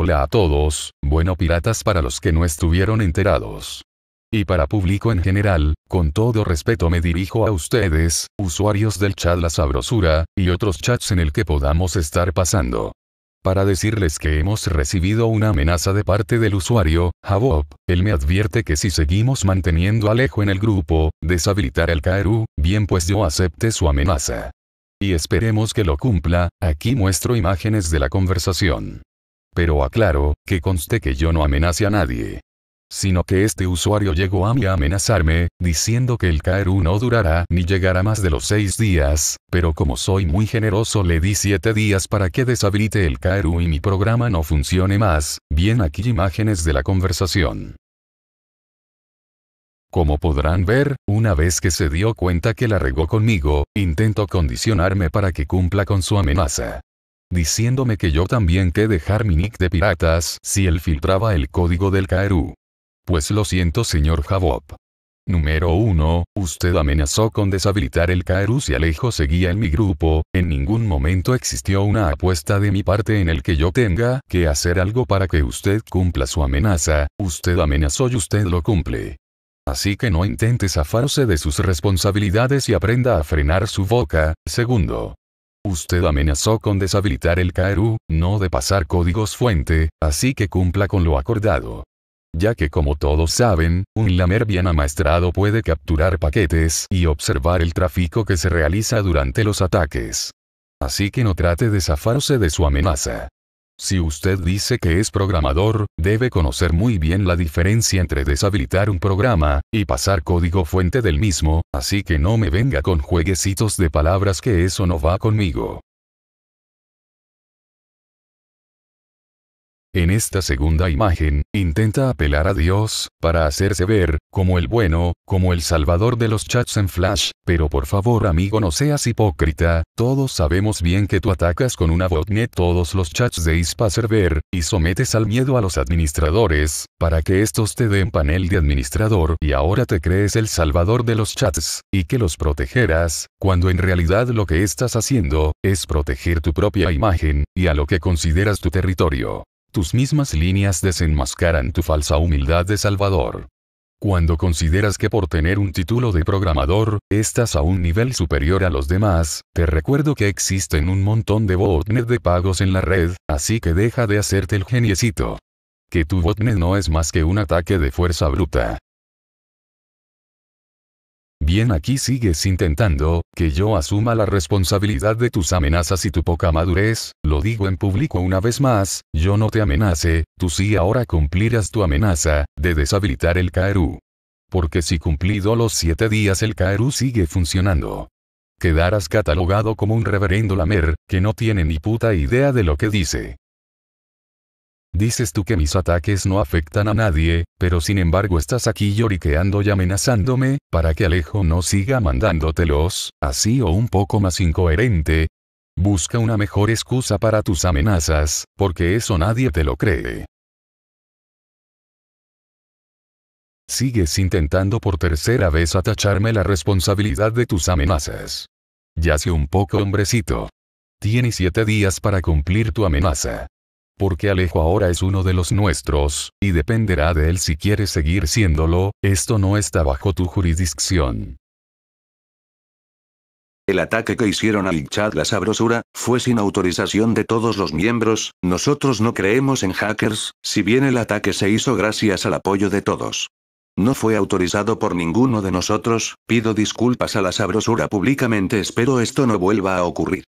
Hola a todos, bueno piratas para los que no estuvieron enterados. Y para público en general, con todo respeto me dirijo a ustedes, usuarios del chat La Sabrosura, y otros chats en el que podamos estar pasando. Para decirles que hemos recibido una amenaza de parte del usuario, Javob, él me advierte que si seguimos manteniendo alejo en el grupo, deshabilitar al Kaeru, bien pues yo acepte su amenaza. Y esperemos que lo cumpla, aquí muestro imágenes de la conversación. Pero aclaro, que conste que yo no amenace a nadie. Sino que este usuario llegó a mí a amenazarme, diciendo que el Kaeru no durará ni llegará más de los seis días, pero como soy muy generoso le di siete días para que deshabilite el Kaeru y mi programa no funcione más, bien aquí imágenes de la conversación. Como podrán ver, una vez que se dio cuenta que la regó conmigo, intento condicionarme para que cumpla con su amenaza diciéndome que yo también que dejar mi nick de piratas si él filtraba el código del Kaeru. Pues lo siento señor Javop. Número 1. Usted amenazó con deshabilitar el Kaeru si Alejo seguía en mi grupo, en ningún momento existió una apuesta de mi parte en el que yo tenga que hacer algo para que usted cumpla su amenaza, usted amenazó y usted lo cumple. Así que no intente zafarse de sus responsabilidades y aprenda a frenar su boca. Segundo. Usted amenazó con deshabilitar el KRU, no de pasar códigos fuente, así que cumpla con lo acordado. Ya que como todos saben, un lamer bien amaestrado puede capturar paquetes y observar el tráfico que se realiza durante los ataques. Así que no trate de zafarse de su amenaza. Si usted dice que es programador, debe conocer muy bien la diferencia entre deshabilitar un programa y pasar código fuente del mismo, así que no me venga con jueguecitos de palabras que eso no va conmigo. En esta segunda imagen, intenta apelar a Dios, para hacerse ver, como el bueno, como el salvador de los chats en flash, pero por favor amigo no seas hipócrita, todos sabemos bien que tú atacas con una botnet todos los chats de ISPA Server, y sometes al miedo a los administradores, para que estos te den panel de administrador y ahora te crees el salvador de los chats, y que los protegerás, cuando en realidad lo que estás haciendo, es proteger tu propia imagen, y a lo que consideras tu territorio. Tus mismas líneas desenmascaran tu falsa humildad de Salvador. Cuando consideras que por tener un título de programador, estás a un nivel superior a los demás, te recuerdo que existen un montón de botnet de pagos en la red, así que deja de hacerte el geniecito. Que tu botnet no es más que un ataque de fuerza bruta. Bien aquí sigues intentando, que yo asuma la responsabilidad de tus amenazas y tu poca madurez, lo digo en público una vez más, yo no te amenace, tú sí ahora cumplirás tu amenaza, de deshabilitar el Kaeru. Porque si cumplido los siete días el Kaeru sigue funcionando. Quedarás catalogado como un reverendo lamer, que no tiene ni puta idea de lo que dice. Dices tú que mis ataques no afectan a nadie, pero sin embargo estás aquí lloriqueando y amenazándome, para que Alejo no siga mandándotelos, así o un poco más incoherente. Busca una mejor excusa para tus amenazas, porque eso nadie te lo cree. Sigues intentando por tercera vez atacharme la responsabilidad de tus amenazas. sé un poco hombrecito. Tienes siete días para cumplir tu amenaza porque Alejo ahora es uno de los nuestros, y dependerá de él si quiere seguir siéndolo, esto no está bajo tu jurisdicción. El ataque que hicieron a chat la sabrosura, fue sin autorización de todos los miembros, nosotros no creemos en hackers, si bien el ataque se hizo gracias al apoyo de todos. No fue autorizado por ninguno de nosotros, pido disculpas a la sabrosura públicamente espero esto no vuelva a ocurrir.